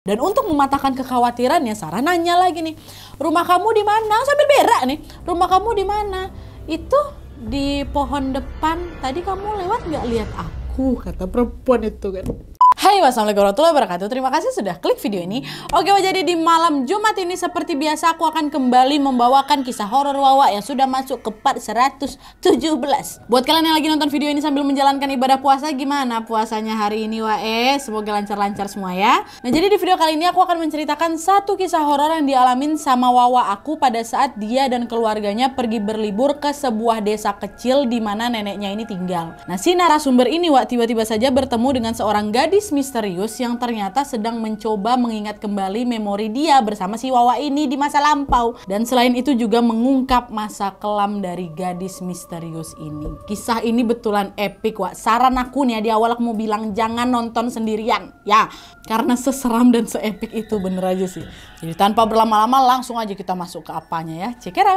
Dan untuk mematahkan kekhawatirannya, Sarah nanya lagi nih, rumah kamu di mana? Sambil berak nih, rumah kamu di mana? Itu di pohon depan. Tadi kamu lewat nggak lihat aku? Kata perempuan itu kan. Hai wassalamualaikum warahmatullahi wabarakatuh Terima kasih sudah klik video ini Oke jadi di malam Jumat ini seperti biasa Aku akan kembali membawakan kisah horor Wawa Yang sudah masuk ke part 117 Buat kalian yang lagi nonton video ini sambil menjalankan ibadah puasa Gimana puasanya hari ini Wae eh, Semoga lancar-lancar semua ya Nah jadi di video kali ini aku akan menceritakan Satu kisah horor yang dialamin sama Wawa aku Pada saat dia dan keluarganya pergi berlibur ke sebuah desa kecil di mana neneknya ini tinggal Nah si narasumber ini Wak tiba-tiba saja bertemu dengan seorang gadis gadis misterius yang ternyata sedang mencoba mengingat kembali memori dia bersama si Wawa ini di masa lampau. Dan selain itu juga mengungkap masa kelam dari gadis misterius ini. Kisah ini betulan epic, Wak. Saran aku nih ya di awal aku mau bilang jangan nonton sendirian. Ya, karena seseram dan seepik itu bener aja sih. Jadi tanpa berlama-lama langsung aja kita masuk ke apanya ya. Check it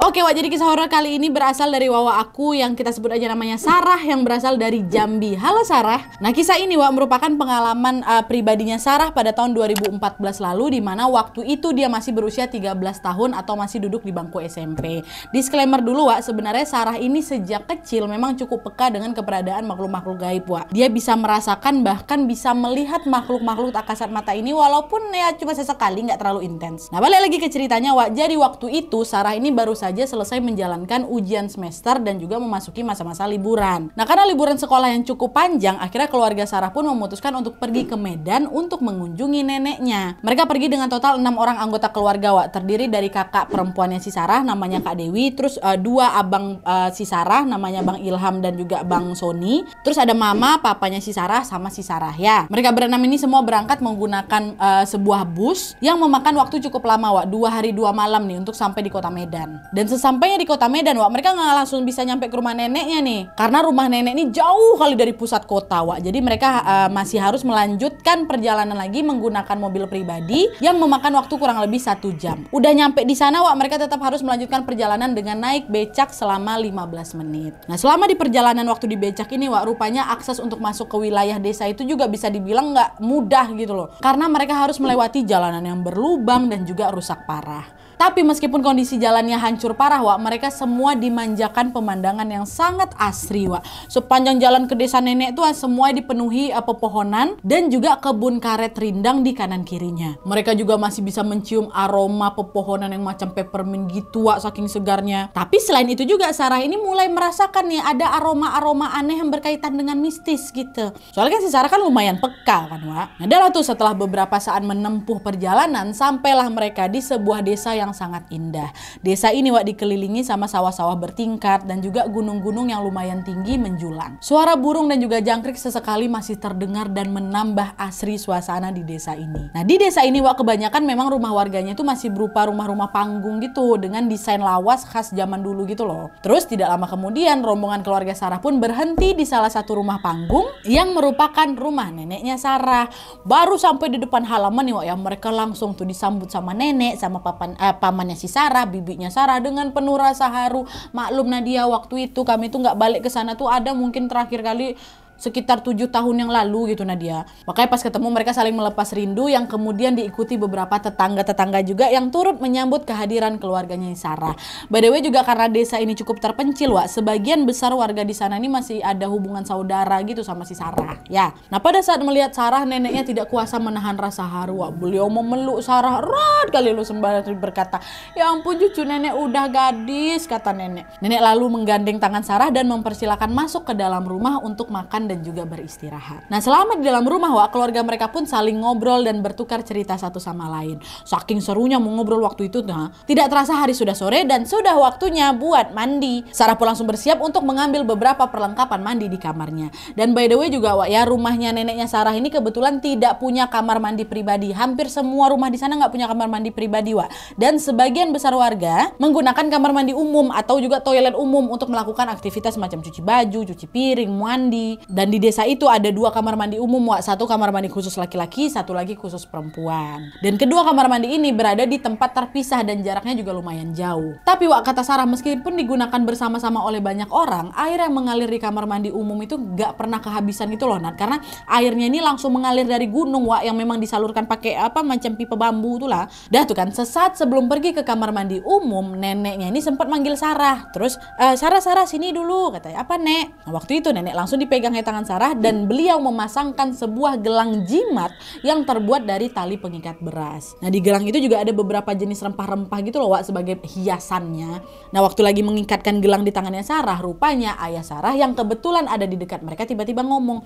Oke Wak, jadi kisah horor kali ini berasal dari wawa aku yang kita sebut aja namanya Sarah yang berasal dari Jambi. Halo Sarah. Nah kisah ini Wak merupakan pengalaman uh, pribadinya Sarah pada tahun 2014 lalu di mana waktu itu dia masih berusia 13 tahun atau masih duduk di bangku SMP. Disclaimer dulu Wak, sebenarnya Sarah ini sejak kecil memang cukup peka dengan keberadaan makhluk-makhluk gaib Wak. Dia bisa merasakan bahkan bisa melihat makhluk-makhluk tak kasat mata ini walaupun ya cuma sesekali nggak terlalu intens. Nah balik lagi ke ceritanya Wak, jadi waktu itu Sarah ini baru saja saja selesai menjalankan ujian semester dan juga memasuki masa-masa liburan. Nah, karena liburan sekolah yang cukup panjang, akhirnya keluarga Sarah pun memutuskan untuk pergi ke Medan untuk mengunjungi neneknya. Mereka pergi dengan total enam orang anggota keluarga, Wak, terdiri dari kakak perempuannya si Sarah namanya Kak Dewi, terus uh, dua abang uh, si Sarah namanya Bang Ilham dan juga Bang Sony, terus ada mama, papanya si Sarah sama si Sarah ya. Mereka berenam ini semua berangkat menggunakan uh, sebuah bus yang memakan waktu cukup lama, Wak, dua hari dua malam nih untuk sampai di kota Medan. Dan sesampainya di kota Medan, Wak, mereka nggak langsung bisa nyampe ke rumah neneknya nih. Karena rumah nenek ini jauh kali dari pusat kota, Wak. Jadi mereka uh, masih harus melanjutkan perjalanan lagi menggunakan mobil pribadi yang memakan waktu kurang lebih satu jam. Udah nyampe di sana, Wak, mereka tetap harus melanjutkan perjalanan dengan naik becak selama 15 menit. Nah, selama di perjalanan waktu di becak ini, Wak, rupanya akses untuk masuk ke wilayah desa itu juga bisa dibilang nggak mudah gitu loh. Karena mereka harus melewati jalanan yang berlubang dan juga rusak parah. Tapi meskipun kondisi jalannya hancur parah, Wak, mereka semua dimanjakan pemandangan yang sangat asri, Wak. Sepanjang jalan ke desa nenek tuh semua dipenuhi eh, pepohonan dan juga kebun karet rindang di kanan kirinya. Mereka juga masih bisa mencium aroma pepohonan yang macam peppermint gitu, Wak, saking segarnya. Tapi selain itu juga Sarah ini mulai merasakan nih ada aroma-aroma aneh yang berkaitan dengan mistis gitu. Soalnya kan si Sarah kan lumayan peka kan, Wak. Nah, adalah tuh setelah beberapa saat menempuh perjalanan, sampailah mereka di sebuah desa yang yang sangat indah. Desa ini Wak dikelilingi sama sawah-sawah bertingkat dan juga gunung-gunung yang lumayan tinggi menjulang. Suara burung dan juga jangkrik sesekali masih terdengar dan menambah asri suasana di desa ini. Nah di desa ini Wak kebanyakan memang rumah warganya itu masih berupa rumah-rumah panggung gitu dengan desain lawas khas zaman dulu gitu loh. Terus tidak lama kemudian rombongan keluarga Sarah pun berhenti di salah satu rumah panggung yang merupakan rumah neneknya Sarah. Baru sampai di depan halaman nih Wak ya mereka langsung tuh disambut sama nenek sama papan eh, pamannya si Sarah, bibinya Sarah dengan penuh rasa haru. Maklum Nadia waktu itu kami tuh nggak balik ke sana tuh ada mungkin terakhir kali sekitar tujuh tahun yang lalu gitu Nadia. Makanya pas ketemu mereka saling melepas rindu yang kemudian diikuti beberapa tetangga-tetangga juga yang turut menyambut kehadiran keluarganya Sarah. By the way juga karena desa ini cukup terpencil Wak, sebagian besar warga di sana ini masih ada hubungan saudara gitu sama si Sarah ya. Nah pada saat melihat Sarah neneknya tidak kuasa menahan rasa haru Wak. Beliau memeluk Sarah erat kali lu sembari berkata, ya ampun cucu nenek udah gadis kata nenek. Nenek lalu menggandeng tangan Sarah dan mempersilahkan masuk ke dalam rumah untuk makan dan juga beristirahat. Nah selama di dalam rumah Wak, keluarga mereka pun saling ngobrol dan bertukar cerita satu sama lain. Saking serunya mau ngobrol waktu itu, nah, tidak terasa hari sudah sore dan sudah waktunya buat mandi. Sarah pun langsung bersiap untuk mengambil beberapa perlengkapan mandi di kamarnya. Dan by the way juga Wak ya rumahnya neneknya Sarah ini kebetulan tidak punya kamar mandi pribadi. Hampir semua rumah di sana nggak punya kamar mandi pribadi Wak. Dan sebagian besar warga menggunakan kamar mandi umum atau juga toilet umum untuk melakukan aktivitas macam cuci baju, cuci piring, mandi, dan di desa itu ada dua kamar mandi umum, Wak. Satu kamar mandi khusus laki-laki, satu lagi khusus perempuan. Dan kedua kamar mandi ini berada di tempat terpisah dan jaraknya juga lumayan jauh. Tapi Wak, kata Sarah, meskipun digunakan bersama-sama oleh banyak orang, air yang mengalir di kamar mandi umum itu gak pernah kehabisan gitu loh, Nat. Karena airnya ini langsung mengalir dari gunung, Wak, yang memang disalurkan pakai apa macam pipa bambu itulah. Dah tuh kan, sesaat sebelum pergi ke kamar mandi umum, neneknya ini sempat manggil Sarah. Terus, e, Sarah, Sarah, sini dulu, katanya. Apa, Nek? Nah, waktu itu nenek langsung dipegang eh, tangan Sarah dan beliau memasangkan sebuah gelang jimat yang terbuat dari tali pengikat beras. Nah di gelang itu juga ada beberapa jenis rempah-rempah gitu loh Wak sebagai hiasannya. Nah waktu lagi mengikatkan gelang di tangannya Sarah rupanya ayah Sarah yang kebetulan ada di dekat mereka tiba-tiba ngomong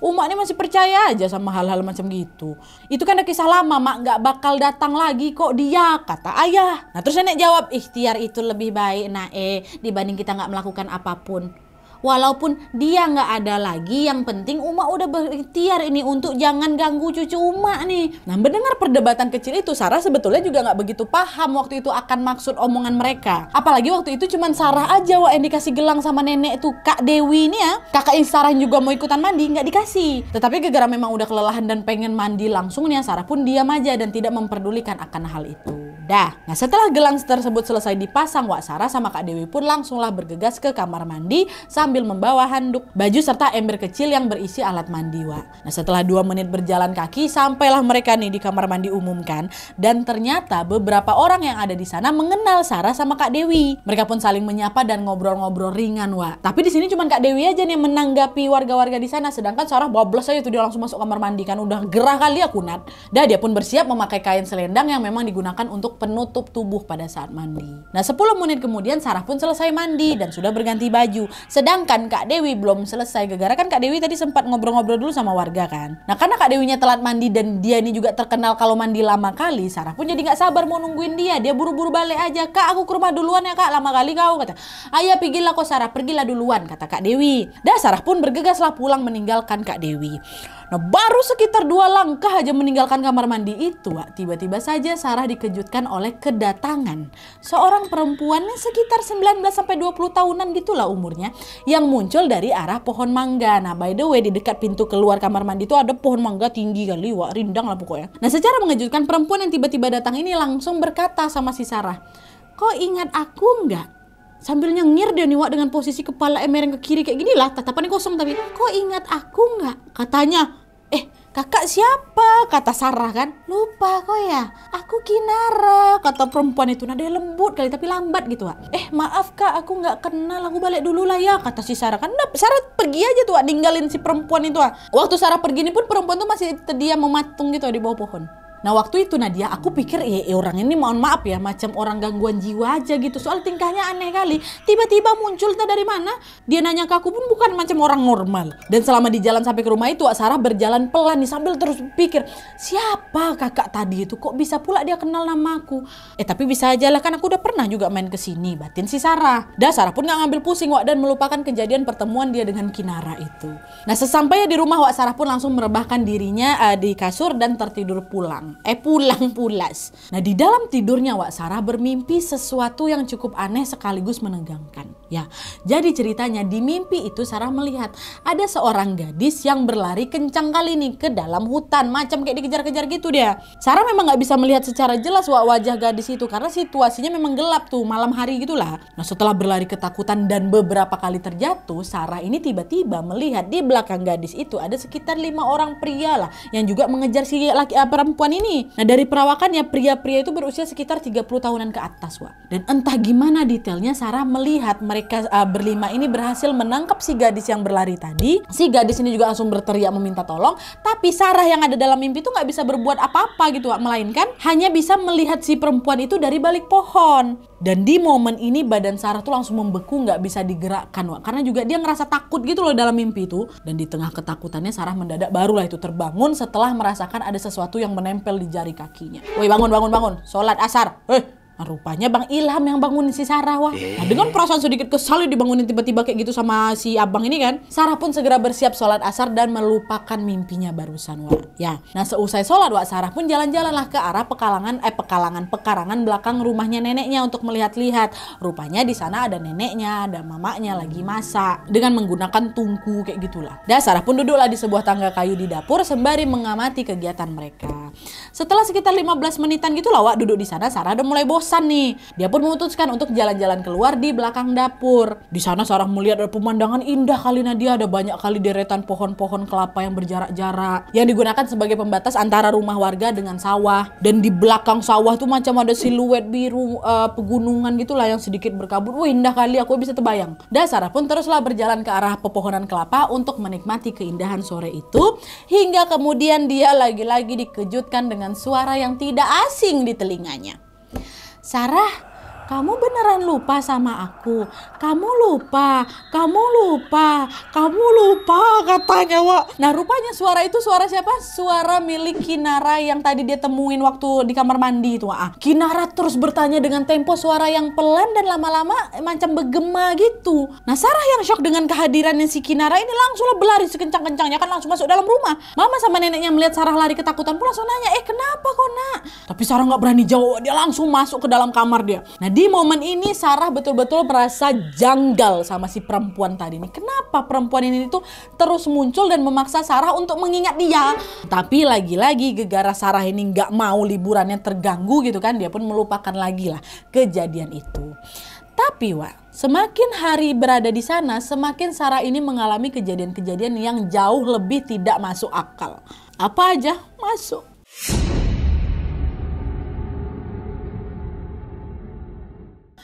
Umak ini masih percaya aja sama hal-hal macam gitu. Itu kan ada kisah lama, Mak gak bakal datang lagi kok dia, kata ayah. Nah terus nenek jawab, ikhtiar itu lebih baik, Nae, dibanding kita gak melakukan apapun. Walaupun dia nggak ada lagi, yang penting Uma udah berikhtiar ini untuk jangan ganggu cucu Uma nih. Nah mendengar perdebatan kecil itu, Sarah sebetulnya juga nggak begitu paham waktu itu akan maksud omongan mereka. Apalagi waktu itu cuman Sarah aja wah yang dikasih gelang sama nenek tuh Kak Dewi nih ya. Kakak Sarah juga mau ikutan mandi nggak dikasih. Tetapi gara-gara memang udah kelelahan dan pengen mandi langsung nih, ya, Sarah pun diam aja dan tidak memperdulikan akan hal itu ada. Nah setelah gelang tersebut selesai dipasang, Wak Sarah sama Kak Dewi pun langsunglah bergegas ke kamar mandi sambil membawa handuk, baju serta ember kecil yang berisi alat mandi Wak. Nah setelah dua menit berjalan kaki, sampailah mereka nih di kamar mandi umumkan Dan ternyata beberapa orang yang ada di sana mengenal Sarah sama Kak Dewi. Mereka pun saling menyapa dan ngobrol-ngobrol ringan Wak. Tapi di sini cuma Kak Dewi aja nih yang menanggapi warga-warga di sana, sedangkan Sarah bablas aja tuh dia langsung masuk kamar mandi kan udah gerah kali ya kunat. Dah dia pun bersiap memakai kain selendang yang memang digunakan untuk penutup tubuh pada saat mandi. Nah 10 menit kemudian Sarah pun selesai mandi dan sudah berganti baju. Sedangkan Kak Dewi belum selesai gara kan Kak Dewi tadi sempat ngobrol-ngobrol dulu sama warga kan. Nah karena Kak Dewinya telat mandi dan dia ini juga terkenal kalau mandi lama kali Sarah pun jadi nggak sabar mau nungguin dia. Dia buru-buru balik aja. Kak aku ke rumah duluan ya kak lama kali kau kata. Ayah pergilah kok Sarah pergilah duluan kata Kak Dewi. Dan Sarah pun bergegaslah pulang meninggalkan Kak Dewi. Nah baru sekitar dua langkah aja meninggalkan kamar mandi itu, tiba-tiba saja Sarah dikejutkan oleh kedatangan seorang perempuan yang sekitar 19-20 tahunan gitulah umurnya yang muncul dari arah pohon mangga. Nah by the way di dekat pintu keluar kamar mandi itu ada pohon mangga tinggi kali, wah rindang lah pokoknya. Nah secara mengejutkan perempuan yang tiba-tiba datang ini langsung berkata sama si Sarah, kok ingat aku enggak? sambil nyengir dia nih Wak dengan posisi kepala emereng ke kiri kayak gini lah tatapannya kosong tapi kok ingat aku nggak katanya kakak siapa? Kata Sarah kan. Lupa kok ya, aku Kinara. Kata perempuan itu nada lembut kali tapi lambat gitu Wak. Eh maaf kak, aku nggak kenal, aku balik dulu lah ya. Kata si Sarah kan. Nah, Sarah pergi aja tuh Wak, ninggalin si perempuan itu Wak. Waktu Sarah pergi ini pun perempuan tuh masih terdiam mematung gitu di bawah pohon. Nah waktu itu Nadia aku pikir ya orang ini mohon maaf ya macam orang gangguan jiwa aja gitu soal tingkahnya aneh kali tiba-tiba muncul entah dari mana dia nanya ke aku pun bukan macam orang normal dan selama di jalan sampai ke rumah itu Sarah berjalan pelan nih sambil terus pikir siapa kakak tadi itu kok bisa pula dia kenal nama aku eh tapi bisa aja lah kan aku udah pernah juga main ke sini batin si Sarah dah Sarah pun nggak ngambil pusing Wak dan melupakan kejadian pertemuan dia dengan Kinara itu nah sesampainya di rumah Wak Sarah pun langsung merebahkan dirinya uh, di kasur dan tertidur pulang Eh pulang pulas. Nah di dalam tidurnya Wak Sarah bermimpi sesuatu yang cukup aneh sekaligus menegangkan. Ya, jadi ceritanya di mimpi itu Sarah melihat ada seorang gadis yang berlari kencang kali ini ke dalam hutan. Macam kayak dikejar-kejar gitu dia. Sarah memang nggak bisa melihat secara jelas Wak wajah gadis itu karena situasinya memang gelap tuh malam hari gitulah. Nah setelah berlari ketakutan dan beberapa kali terjatuh, Sarah ini tiba-tiba melihat di belakang gadis itu ada sekitar lima orang pria lah yang juga mengejar si laki eh, perempuan ini ini. Nah dari perawakannya pria-pria itu berusia sekitar 30 tahunan ke atas Wak. Dan entah gimana detailnya Sarah melihat mereka uh, berlima ini berhasil menangkap si gadis yang berlari tadi. Si gadis ini juga langsung berteriak meminta tolong. Tapi Sarah yang ada dalam mimpi itu nggak bisa berbuat apa-apa gitu Wak. Melainkan hanya bisa melihat si perempuan itu dari balik pohon. Dan di momen ini badan Sarah tuh langsung membeku nggak bisa digerakkan Wak. Karena juga dia ngerasa takut gitu loh dalam mimpi itu. Dan di tengah ketakutannya Sarah mendadak barulah itu terbangun setelah merasakan ada sesuatu yang menempel di jari kakinya. Woi bangun bangun bangun, sholat asar. Hei eh, Nah, rupanya Bang Ilham yang bangunin si Sarah wah. Nah, eh. dengan perasaan sedikit kesal dibangunin tiba-tiba kayak gitu sama si abang ini kan. Sarah pun segera bersiap sholat asar dan melupakan mimpinya barusan wah. Ya, nah seusai sholat wah Sarah pun jalan-jalan lah ke arah pekalangan eh pekalangan pekarangan belakang rumahnya neneknya untuk melihat-lihat. Rupanya di sana ada neneknya, ada mamanya lagi masak dengan menggunakan tungku kayak gitulah. Dan Sarah pun duduklah di sebuah tangga kayu di dapur sembari mengamati kegiatan mereka. Setelah sekitar 15 menitan gitu lah wah duduk di sana Sarah udah mulai bos bosan nih. Dia pun memutuskan untuk jalan-jalan keluar di belakang dapur. Di sana Sarah melihat ada pemandangan indah kali Nadia. Ada banyak kali deretan pohon-pohon kelapa yang berjarak-jarak. Yang digunakan sebagai pembatas antara rumah warga dengan sawah. Dan di belakang sawah tuh macam ada siluet biru uh, pegunungan gitulah yang sedikit berkabut. Wah indah kali aku bisa terbayang. Dan Sarah pun teruslah berjalan ke arah pepohonan kelapa untuk menikmati keindahan sore itu. Hingga kemudian dia lagi-lagi dikejutkan dengan suara yang tidak asing di telinganya. Sarah kamu beneran lupa sama aku. Kamu lupa, kamu lupa, kamu lupa katanya Wak. Nah rupanya suara itu suara siapa? Suara milik Kinara yang tadi dia temuin waktu di kamar mandi itu Wak. Kinara terus bertanya dengan tempo suara yang pelan dan lama-lama macam begema gitu. Nah Sarah yang shock dengan kehadirannya si Kinara ini langsunglah berlari sekencang-kencangnya kan langsung masuk dalam rumah. Mama sama neneknya melihat Sarah lari ketakutan pun langsung nanya, eh kenapa kok nak? Tapi Sarah nggak berani jawab, dia langsung masuk ke dalam kamar dia. Nah di momen ini Sarah betul-betul merasa janggal sama si perempuan tadi ini. Kenapa perempuan ini tuh terus muncul dan memaksa Sarah untuk mengingat dia? Tapi lagi-lagi gegara Sarah ini nggak mau liburannya terganggu gitu kan, dia pun melupakan lagi lah kejadian itu. Tapi Wak, semakin hari berada di sana, semakin Sarah ini mengalami kejadian-kejadian yang jauh lebih tidak masuk akal. Apa aja masuk.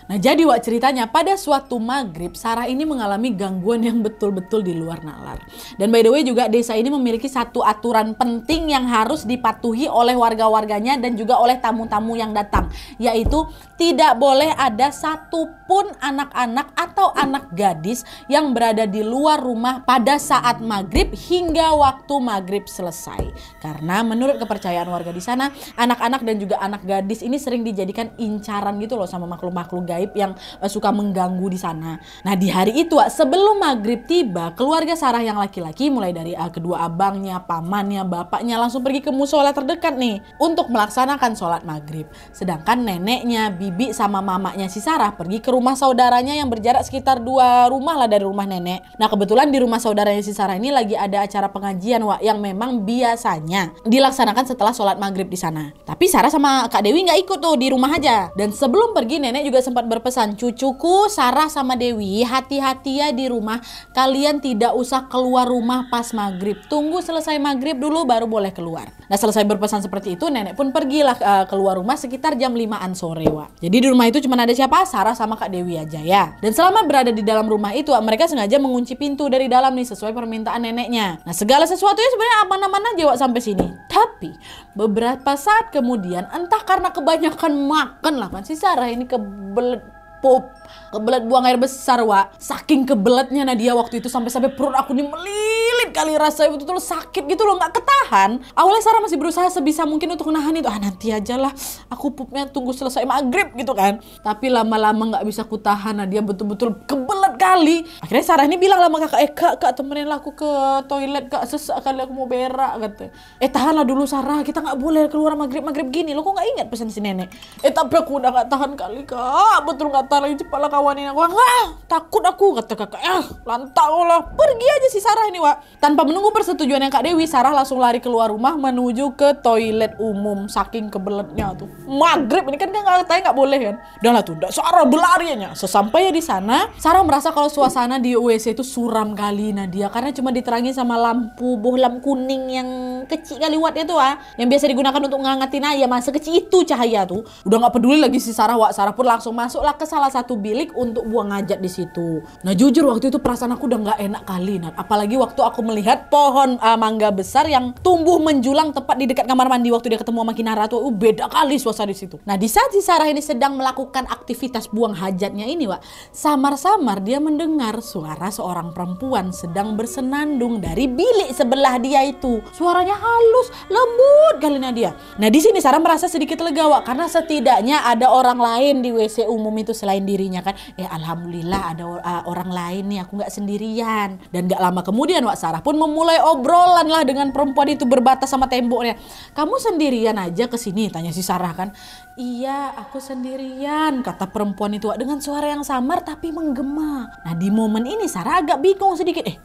Nah jadi Wak ceritanya pada suatu maghrib Sarah ini mengalami gangguan yang betul-betul di luar nalar. Dan by the way juga desa ini memiliki satu aturan penting yang harus dipatuhi oleh warga-warganya dan juga oleh tamu-tamu yang datang. Yaitu tidak boleh ada satupun anak-anak atau anak gadis yang berada di luar rumah pada saat maghrib hingga waktu maghrib selesai. Karena menurut kepercayaan warga di sana anak-anak dan juga anak gadis ini sering dijadikan incaran gitu loh sama makhluk-makhluk gaib yang uh, suka mengganggu di sana. Nah di hari itu sebelum maghrib tiba keluarga Sarah yang laki-laki mulai dari uh, kedua abangnya, pamannya, bapaknya langsung pergi ke musola terdekat nih untuk melaksanakan sholat maghrib. Sedangkan neneknya, bibi sama mamanya si Sarah pergi ke rumah saudaranya yang berjarak sekitar dua rumah lah dari rumah nenek. Nah kebetulan di rumah saudaranya si Sarah ini lagi ada acara pengajian Wak yang memang biasanya dilaksanakan setelah sholat maghrib di sana. Tapi Sarah sama Kak Dewi nggak ikut tuh di rumah aja. Dan sebelum pergi nenek juga sempat berpesan, "Cucuku, Sarah sama Dewi, hati-hati ya di rumah. Kalian tidak usah keluar rumah pas maghrib. Tunggu selesai maghrib dulu baru boleh keluar." Nah selesai berpesan seperti itu nenek pun pergilah uh, keluar rumah sekitar jam 5an sore Wak. Jadi di rumah itu cuma ada siapa? Sarah sama Kak Dewi aja ya. Dan selama berada di dalam rumah itu Wak, mereka sengaja mengunci pintu dari dalam nih sesuai permintaan neneknya. Nah segala sesuatunya sebenarnya aman-aman aja Wak sampai sini. Tapi beberapa saat kemudian entah karena kebanyakan makan lah kan si Sarah ini kebelet pup Kebelet buang air besar, Wa. Saking kebeletnya Nadia waktu itu sampai-sampai perut aku nih melilit kali rasanya itu tuh sakit gitu loh, nggak ketahan. Awalnya Sarah masih berusaha sebisa mungkin untuk nahan itu. Ah, nanti aja lah. Aku pupnya tunggu selesai maghrib gitu kan. Tapi lama-lama nggak -lama bisa kutahan Nadia betul-betul kebelet kali. Akhirnya Sarah ini bilang sama kakak, "Eh, Kak, Kak temenin aku ke toilet, Kak. Sesak kali aku mau berak." kata. "Eh, tahanlah dulu Sarah, kita nggak boleh keluar maghrib-maghrib gini. Lo kok nggak ingat pesan si nenek?" "Eh, tapi aku udah nggak tahan kali, Kak. Betul nggak tahan lagi cepat pala kawanin aku wah takut aku kata kakak eh lantau lah pergi aja si Sarah ini Wak. tanpa menunggu persetujuan yang Kak Dewi Sarah langsung lari keluar rumah menuju ke toilet umum saking kebeletnya tuh maghrib ini kan dia nggak tanya nggak boleh kan lah tuh Sarah belarinya sesampainya di sana Sarah merasa kalau suasana di WC itu suram kali Nadia karena cuma diterangi sama lampu bohlam kuning yang kecil kali wattnya tuh ah yang biasa digunakan untuk ngangetin aja masa kecil itu cahaya tuh udah nggak peduli lagi si Sarah Wak. Sarah pun langsung masuklah ke salah satu bilik untuk buang hajat di situ. Nah jujur waktu itu perasaan aku udah nggak enak kali, Nat. Apalagi waktu aku melihat pohon uh, mangga besar yang tumbuh menjulang tepat di dekat kamar mandi waktu dia ketemu sama Kinara tuh, uh, beda kali suasana di situ. Nah di saat si Sarah ini sedang melakukan aktivitas buang hajatnya ini, Wak, samar-samar dia mendengar suara seorang perempuan sedang bersenandung dari bilik sebelah dia itu. Suaranya halus, lembut kali dia. Nah di sini Sarah merasa sedikit lega, Wak, karena setidaknya ada orang lain di WC umum itu selain dirinya ya kan ya alhamdulillah ada uh, orang lain nih aku nggak sendirian dan nggak lama kemudian Wak Sarah pun memulai obrolan lah dengan perempuan itu berbatas sama temboknya kamu sendirian aja ke sini tanya si Sarah kan iya aku sendirian kata perempuan itu Wak dengan suara yang samar tapi menggema nah di momen ini Sarah agak bingung sedikit eh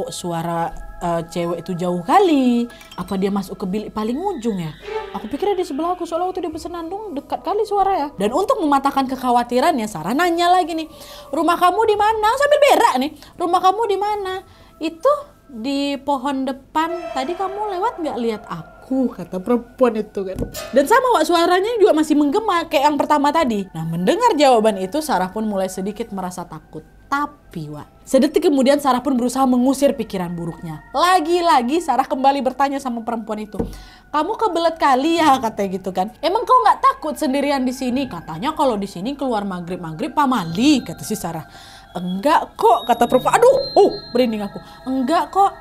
kok suara uh, cewek itu jauh kali? Apa dia masuk ke bilik paling ujung ya? Aku pikirnya di sebelah aku soalnya waktu dia bersenandung dekat kali suara ya. Dan untuk mematahkan kekhawatirannya, Sarah nanya lagi nih, rumah kamu di mana? Sambil berak nih, rumah kamu di mana? Itu di pohon depan. Tadi kamu lewat nggak lihat aku? Kata perempuan itu kan. Dan sama wak suaranya juga masih menggema kayak yang pertama tadi. Nah mendengar jawaban itu Sarah pun mulai sedikit merasa takut. Tapi wak Sedetik kemudian Sarah pun berusaha mengusir pikiran buruknya. Lagi-lagi Sarah kembali bertanya sama perempuan itu. Kamu kebelet kali ya katanya gitu kan. Emang kau nggak takut sendirian di sini? Katanya kalau di sini keluar maghrib-maghrib pamali kata si Sarah. Enggak kok kata perempuan. Aduh, oh berinding aku. Enggak kok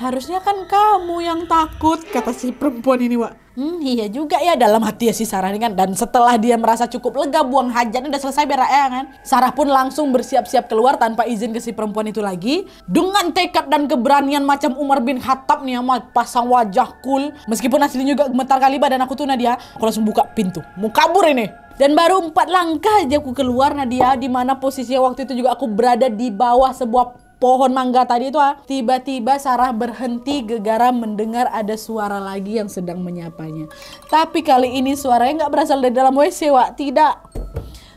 harusnya kan kamu yang takut kata si perempuan ini Wak hmm iya juga ya dalam hati ya si Sarah ini kan dan setelah dia merasa cukup lega buang hajatnya udah selesai beraya kan Sarah pun langsung bersiap-siap keluar tanpa izin ke si perempuan itu lagi dengan tekad dan keberanian macam Umar bin Khattab nih sama pasang wajah cool meskipun aslinya juga gemetar kali badan aku tuh Nadia aku langsung buka pintu mau kabur ini dan baru empat langkah aja aku keluar Nadia di mana posisinya waktu itu juga aku berada di bawah sebuah pohon mangga tadi itu ah, tiba-tiba Sarah berhenti gegara mendengar ada suara lagi yang sedang menyapanya. Tapi kali ini suaranya nggak berasal dari dalam WC, Wak. Tidak.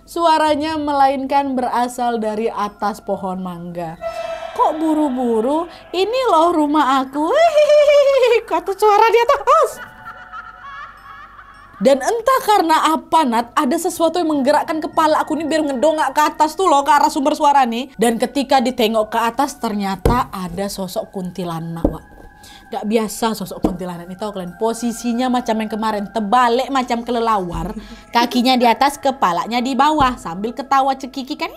Suaranya melainkan berasal dari atas pohon mangga. Kok buru-buru? Ini loh rumah aku. Hehehe, kata suara di atas. Dan entah karena apa Nat, ada sesuatu yang menggerakkan kepala aku nih biar ngedongak ke atas tuh loh ke arah sumber suara nih. Dan ketika ditengok ke atas ternyata ada sosok kuntilanak, Wak. Gak biasa sosok kuntilanak nih tau kalian posisinya macam yang kemarin tebalik macam kelelawar kakinya di atas kepalanya di bawah sambil ketawa cekikikan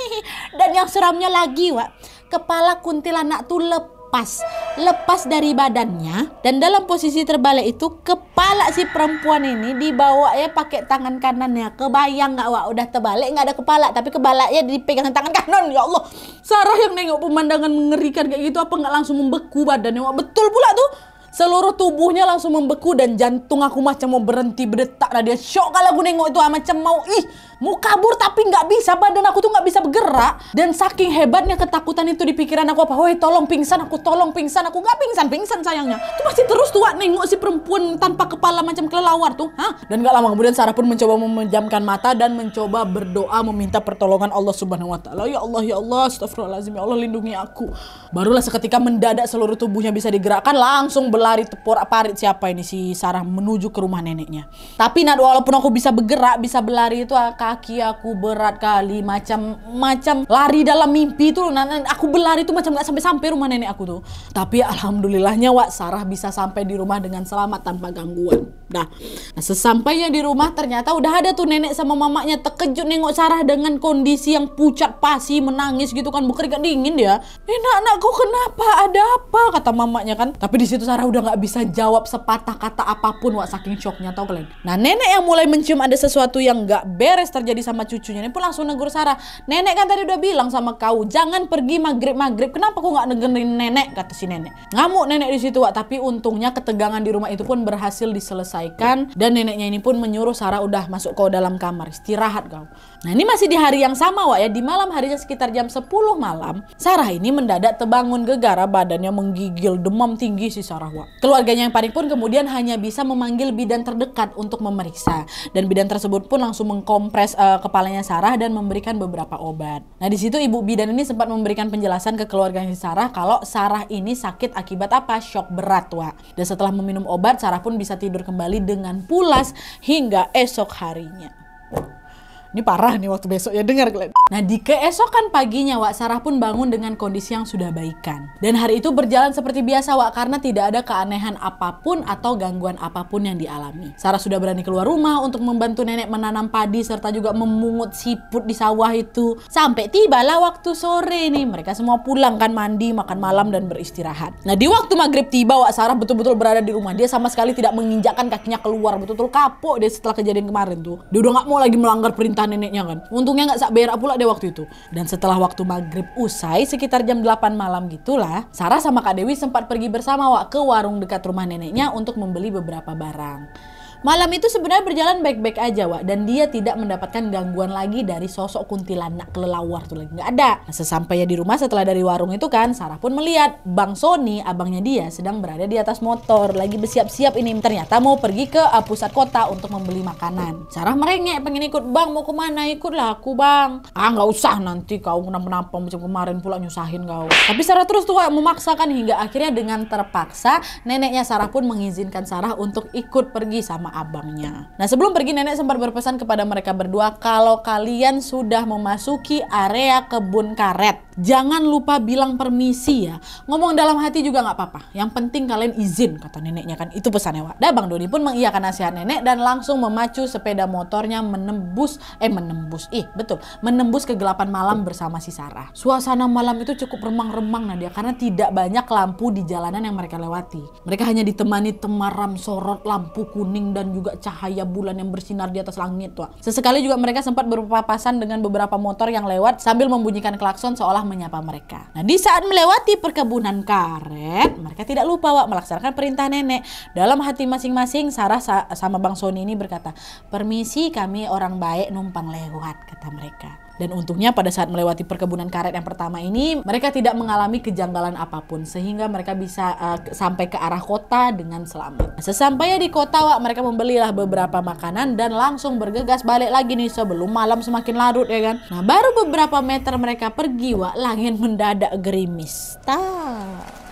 dan yang seramnya lagi Wak kepala kuntilanak tuh lep lepas, lepas dari badannya dan dalam posisi terbalik itu kepala si perempuan ini dibawa ya pakai tangan kanannya. Kebayang nggak wak udah terbalik nggak ada kepala tapi kepalanya dipegang tangan kanan ya Allah. Sarah yang nengok pemandangan mengerikan kayak gitu apa nggak langsung membeku badannya wak betul pula tuh. Seluruh tubuhnya langsung membeku dan jantung aku macam mau berhenti berdetak. Nah dia shock kalau aku nengok itu ah, macam mau ih mau kabur tapi nggak bisa badan aku tuh nggak bisa bergerak dan saking hebatnya ketakutan itu di pikiran aku apa woi tolong pingsan aku tolong pingsan aku nggak pingsan pingsan sayangnya tuh masih terus tua ah, nengok si perempuan tanpa kepala macam kelelawar tuh Hah? dan nggak lama kemudian Sarah pun mencoba memejamkan mata dan mencoba berdoa meminta pertolongan Allah Subhanahu Wa Taala ya Allah ya Allah astagfirullahaladzim ya Allah lindungi aku barulah seketika mendadak seluruh tubuhnya bisa digerakkan langsung belah lari tepor parit siapa ini si Sarah menuju ke rumah neneknya. Tapi nak walaupun aku bisa bergerak, bisa berlari itu ah, kaki aku berat kali macam macam lari dalam mimpi itu aku berlari itu macam nggak sampai-sampai rumah nenek aku tuh. Tapi alhamdulillahnya Wak Sarah bisa sampai di rumah dengan selamat tanpa gangguan. Nah, sesampainya di rumah ternyata udah ada tuh nenek sama mamanya terkejut nengok Sarah dengan kondisi yang pucat pasi menangis gitu kan berkeringat dingin dia. nak anakku kenapa? Ada apa? Kata mamanya kan. Tapi di situ Sarah udah nggak bisa jawab sepatah kata apapun wak saking shocknya tau kalian. Nah nenek yang mulai mencium ada sesuatu yang nggak beres terjadi sama cucunya ini pun langsung negur Sarah. Nenek kan tadi udah bilang sama kau jangan pergi maghrib maghrib. Kenapa kau nggak negerin nenek? Kata si nenek. Ngamuk nenek di situ wak. Tapi untungnya ketegangan di rumah itu pun berhasil diselesaikan diselesaikan dan neneknya ini pun menyuruh Sarah udah masuk ke dalam kamar istirahat kau. Nah ini masih di hari yang sama Wak ya di malam harinya sekitar jam 10 malam Sarah ini mendadak terbangun gegara badannya menggigil demam tinggi si Sarah Wak. Keluarganya yang panik pun kemudian hanya bisa memanggil bidan terdekat untuk memeriksa dan bidan tersebut pun langsung mengkompres uh, kepalanya Sarah dan memberikan beberapa obat. Nah di situ ibu bidan ini sempat memberikan penjelasan ke keluarganya si Sarah kalau Sarah ini sakit akibat apa shock berat Wak. Dan setelah meminum obat Sarah pun bisa tidur kembali kembali dengan pulas hingga esok harinya. Ini parah nih waktu besok ya dengar kalian. Nah di keesokan paginya Wak Sarah pun bangun dengan kondisi yang sudah baikan. Dan hari itu berjalan seperti biasa Wak karena tidak ada keanehan apapun atau gangguan apapun yang dialami. Sarah sudah berani keluar rumah untuk membantu nenek menanam padi serta juga memungut siput di sawah itu. Sampai tibalah waktu sore nih mereka semua pulang kan mandi, makan malam dan beristirahat. Nah di waktu maghrib tiba Wak Sarah betul-betul berada di rumah. Dia sama sekali tidak menginjakkan kakinya keluar betul-betul kapok deh setelah kejadian kemarin tuh. Dia udah nggak mau lagi melanggar perintah neneknya kan. Untungnya nggak sak berak pula deh waktu itu. Dan setelah waktu maghrib usai, sekitar jam 8 malam gitulah, Sarah sama Kak Dewi sempat pergi bersama Wak ke warung dekat rumah neneknya untuk membeli beberapa barang. Malam itu sebenarnya berjalan baik-baik aja, Wak. Dan dia tidak mendapatkan gangguan lagi dari sosok kuntilanak kelelawar tuh lagi. Nggak ada. Nah, sesampainya di rumah setelah dari warung itu kan, Sarah pun melihat Bang Sony, abangnya dia, sedang berada di atas motor. Lagi bersiap-siap ini. Ternyata mau pergi ke uh, pusat kota untuk membeli makanan. Sarah merengek, pengen ikut. Bang, mau kemana? Ikutlah aku, Bang. Ah, nggak usah nanti kau kenapa-napa macam kemarin pula nyusahin kau. Tapi Sarah terus tuh memaksakan hingga akhirnya dengan terpaksa, neneknya Sarah pun mengizinkan Sarah untuk ikut pergi sama sama abangnya. Nah sebelum pergi nenek sempat berpesan kepada mereka berdua kalau kalian sudah memasuki area kebun karet Jangan lupa bilang permisi ya. Ngomong dalam hati juga nggak apa-apa. Yang penting kalian izin, kata neneknya kan. Itu pesannya Wak. Dan Bang Doni pun mengiyakan nasihat nenek dan langsung memacu sepeda motornya menembus, eh menembus, ih betul, menembus kegelapan malam bersama si Sarah. Suasana malam itu cukup remang-remang Nadia karena tidak banyak lampu di jalanan yang mereka lewati. Mereka hanya ditemani temaram sorot lampu kuning dan juga cahaya bulan yang bersinar di atas langit. Wak. Sesekali juga mereka sempat berpapasan dengan beberapa motor yang lewat sambil membunyikan klakson seolah menyapa mereka. Nah, di saat melewati perkebunan karet, mereka tidak lupa Wak melaksanakan perintah nenek. Dalam hati masing-masing, Sarah sama Bang Sony ini berkata, "Permisi, kami orang baik numpang lewat," kata mereka. Dan untungnya pada saat melewati perkebunan karet yang pertama ini, mereka tidak mengalami kejanggalan apapun sehingga mereka bisa uh, sampai ke arah kota dengan selamat. Sesampainya di kota, Wak, mereka membelilah beberapa makanan dan langsung bergegas balik lagi nih sebelum malam semakin larut ya kan. Nah, baru beberapa meter mereka pergi, Wak, langit mendadak gerimis. Tah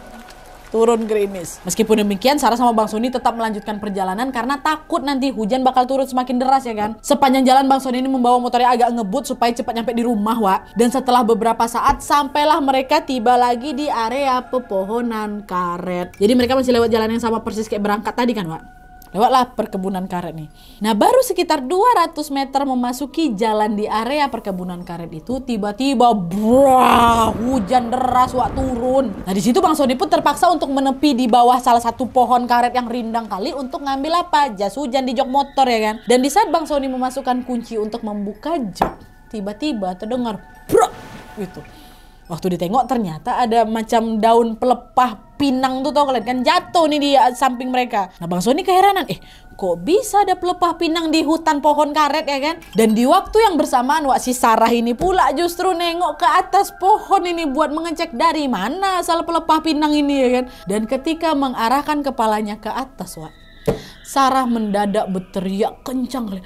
turun gerimis. Meskipun demikian, Sarah sama Bang Sony tetap melanjutkan perjalanan karena takut nanti hujan bakal turun semakin deras ya kan. Sepanjang jalan Bang Sony ini membawa motornya agak ngebut supaya cepat nyampe di rumah, Wak. Dan setelah beberapa saat, sampailah mereka tiba lagi di area pepohonan karet. Jadi mereka masih lewat jalan yang sama persis kayak berangkat tadi kan, Wak. Lewatlah perkebunan karet nih. Nah, baru sekitar 200 meter memasuki jalan di area perkebunan karet itu, tiba-tiba hujan deras wak turun. Nah, di situ Bang Sony pun terpaksa untuk menepi di bawah salah satu pohon karet yang rindang kali untuk ngambil apa? Jas hujan di jok motor ya kan. Dan di saat Bang Sony memasukkan kunci untuk membuka jok, tiba-tiba terdengar brok gitu. Waktu ditengok ternyata ada macam daun pelepah pinang tuh tau kalian kan jatuh nih di samping mereka. Nah Bang Sony keheranan, eh kok bisa ada pelepah pinang di hutan pohon karet ya kan? Dan di waktu yang bersamaan Wak si Sarah ini pula justru nengok ke atas pohon ini buat mengecek dari mana asal pelepah pinang ini ya kan? Dan ketika mengarahkan kepalanya ke atas Wak, Sarah mendadak berteriak kencang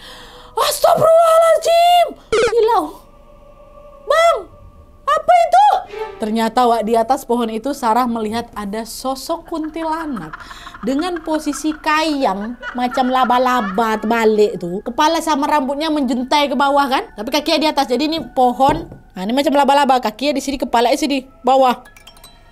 Astagfirullahaladzim! hilau, Bang! apa itu? Ternyata Wak di atas pohon itu Sarah melihat ada sosok kuntilanak dengan posisi kayang macam laba-laba balik tuh. Kepala sama rambutnya menjuntai ke bawah kan? Tapi kakinya di atas. Jadi ini pohon. Nah, ini macam laba-laba. Kakinya di sini, kepala di bawah.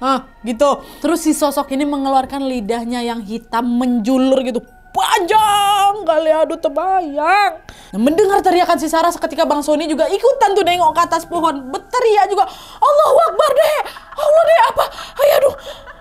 Ah, gitu. Terus si sosok ini mengeluarkan lidahnya yang hitam menjulur gitu panjang kali aduh terbayang Nah, mendengar teriakan si Sarah seketika Bang Sony juga ikutan tuh nengok ke atas pohon. Berteriak juga, Allahu Akbar deh, Allah deh apa, ayo aduh,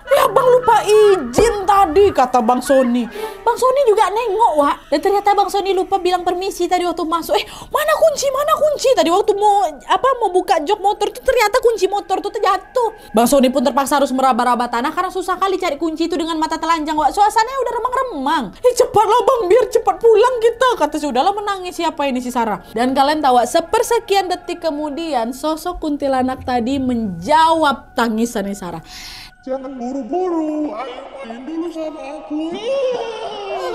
Ya bang lupa izin tadi kata Bang Sony. Bang Sony juga nengok Wak. Dan ternyata Bang Sony lupa bilang permisi tadi waktu masuk. Eh mana kunci mana kunci tadi waktu mau apa mau buka jok motor itu ternyata kunci motor itu terjatuh. Bang Sony pun terpaksa harus meraba-raba tanah karena susah kali cari kunci itu dengan mata telanjang Wak. Suasananya udah remang-remang. Eh cepatlah Bang biar cepat pulang kita kata si udahlah menangis siapa ini si Sarah. Dan kalian tahu Wak sepersekian detik kemudian sosok kuntilanak tadi menjawab tangisan si Sarah. Jangan buru-buru, ayo main dulu sama aku. Iya.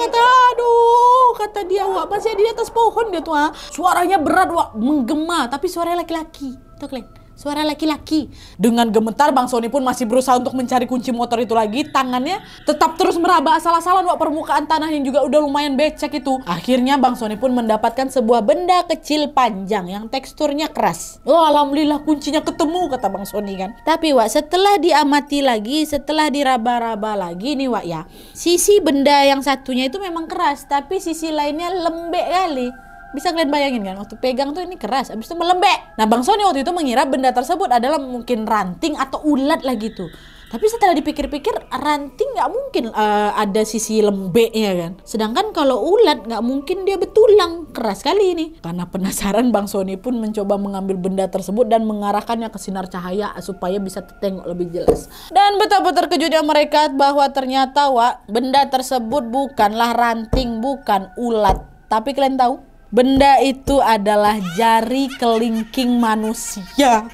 Kata aduh, kata dia wak masih dia di atas pohon dia tuh ah. Suaranya berat wak menggema, tapi suaranya laki-laki. Tuh kalian. Suara laki-laki. Dengan gemetar Bang Sony pun masih berusaha untuk mencari kunci motor itu lagi. Tangannya tetap terus meraba asal-asalan wak permukaan tanah yang juga udah lumayan becek itu. Akhirnya Bang Sony pun mendapatkan sebuah benda kecil panjang yang teksturnya keras. Oh alhamdulillah kuncinya ketemu kata Bang Sony kan. Tapi wak setelah diamati lagi, setelah diraba-raba lagi nih wak ya. Sisi benda yang satunya itu memang keras tapi sisi lainnya lembek kali bisa kalian bayangin kan waktu pegang tuh ini keras abis itu melembek nah bang Sony waktu itu mengira benda tersebut adalah mungkin ranting atau ulat lah gitu tapi setelah dipikir-pikir ranting nggak mungkin uh, ada sisi lembeknya kan. Sedangkan kalau ulat nggak mungkin dia betulang keras kali ini. Karena penasaran Bang Sony pun mencoba mengambil benda tersebut dan mengarahkannya ke sinar cahaya supaya bisa tertengok lebih jelas. Dan betapa terkejutnya mereka bahwa ternyata wa benda tersebut bukanlah ranting, bukan ulat. Tapi kalian tahu Benda itu adalah jari kelingking manusia.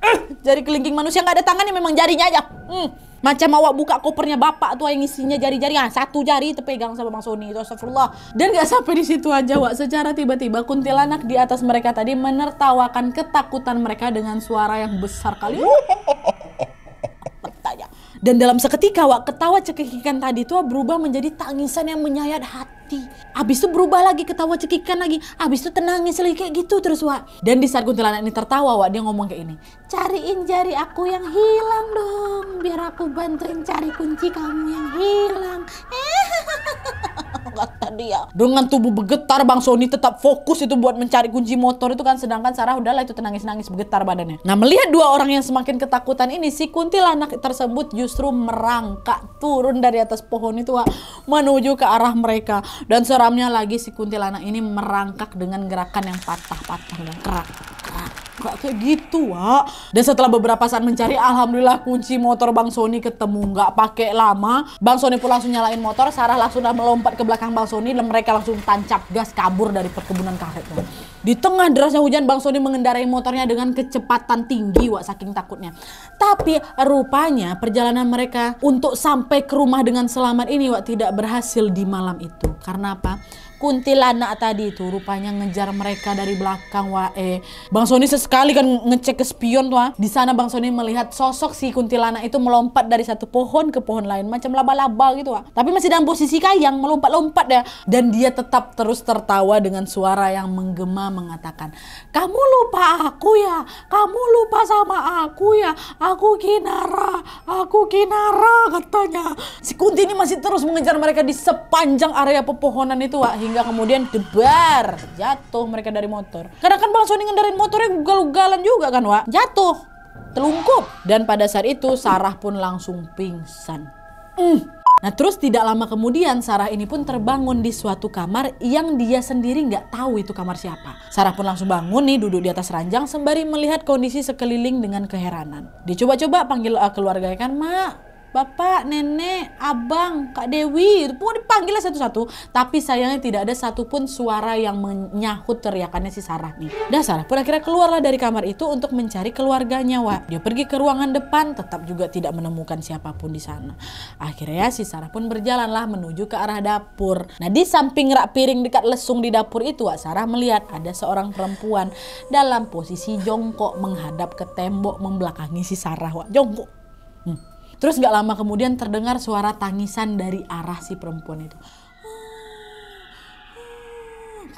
Eh! jari kelingking manusia nggak ada tangannya memang jarinya aja. Hmm. Macam awak buka kopernya bapak tuh yang isinya jari-jari ah, satu jari terpegang sama Bang Sony itu astagfirullah. Dan gak sampai di situ aja Wak, secara tiba-tiba kuntilanak di atas mereka tadi menertawakan ketakutan mereka dengan suara yang besar kali. Dan dalam seketika Wak, ketawa cekikikan tadi tuh berubah menjadi tangisan yang menyayat hati hati. Abis itu berubah lagi, ketawa cekikan lagi. Abis itu tenangin lagi kayak gitu terus, Wak. Dan di saat kuntilanak ini tertawa, Wak, dia ngomong kayak ini. Cariin jari aku yang hilang dong, biar aku bantuin cari kunci kamu yang hilang. Eh, kata dia. Ya. Dengan tubuh bergetar Bang Sony tetap fokus itu buat mencari kunci motor itu kan sedangkan Sarah udahlah itu tenangis nangis bergetar badannya. Nah melihat dua orang yang semakin ketakutan ini si kuntilanak tersebut justru merangkak turun dari atas pohon itu Wak, menuju ke arah mereka dan seramnya lagi si kuntilanak ini merangkak dengan gerakan yang patah-patah dan kerak nggak kayak gitu Wak. Dan setelah beberapa saat mencari, alhamdulillah kunci motor Bang Sony ketemu. Gak pakai lama, Bang Sony pun langsung nyalain motor. Sarah langsung melompat ke belakang Bang Sony dan mereka langsung tancap gas kabur dari perkebunan karet. Di tengah derasnya hujan, Bang Sony mengendarai motornya dengan kecepatan tinggi, Wak, saking takutnya. Tapi rupanya perjalanan mereka untuk sampai ke rumah dengan selamat ini, Wak, tidak berhasil di malam itu. Karena apa? kuntilanak tadi itu rupanya ngejar mereka dari belakang wae. Eh, Bang Sony sesekali kan ngecek ke spion tuh. Di sana Bang Sony melihat sosok si kuntilanak itu melompat dari satu pohon ke pohon lain macam laba-laba gitu ah. Tapi masih dalam posisi kayang melompat-lompat ya dan dia tetap terus tertawa dengan suara yang menggema mengatakan, "Kamu lupa aku ya. Kamu lupa sama aku ya. Aku Kinara, aku Kinara," katanya. Si Kunti ini masih terus mengejar mereka di sepanjang area pepohonan itu ah hingga kemudian debar jatuh mereka dari motor kadang kan Bang Sony ngendarin motornya gugal-gugalan juga kan Wak jatuh telungkup dan pada saat itu Sarah pun langsung pingsan mm. Nah terus tidak lama kemudian Sarah ini pun terbangun di suatu kamar yang dia sendiri nggak tahu itu kamar siapa. Sarah pun langsung bangun nih duduk di atas ranjang sembari melihat kondisi sekeliling dengan keheranan. Dicoba-coba panggil keluarga eh, keluarganya kan mak Bapak, Nenek, Abang, Kak Dewi, pun dipanggil satu-satu. Tapi sayangnya tidak ada satupun suara yang menyahut teriakannya si Sarah nih. Dah Sarah pun akhirnya keluarlah dari kamar itu untuk mencari keluarganya, Wak. Dia pergi ke ruangan depan, tetap juga tidak menemukan siapapun di sana. Akhirnya si Sarah pun berjalanlah menuju ke arah dapur. Nah di samping rak piring dekat lesung di dapur itu, Wak Sarah melihat ada seorang perempuan dalam posisi jongkok menghadap ke tembok membelakangi si Sarah, Wak. Jongkok Terus gak lama kemudian terdengar suara tangisan dari arah si perempuan itu.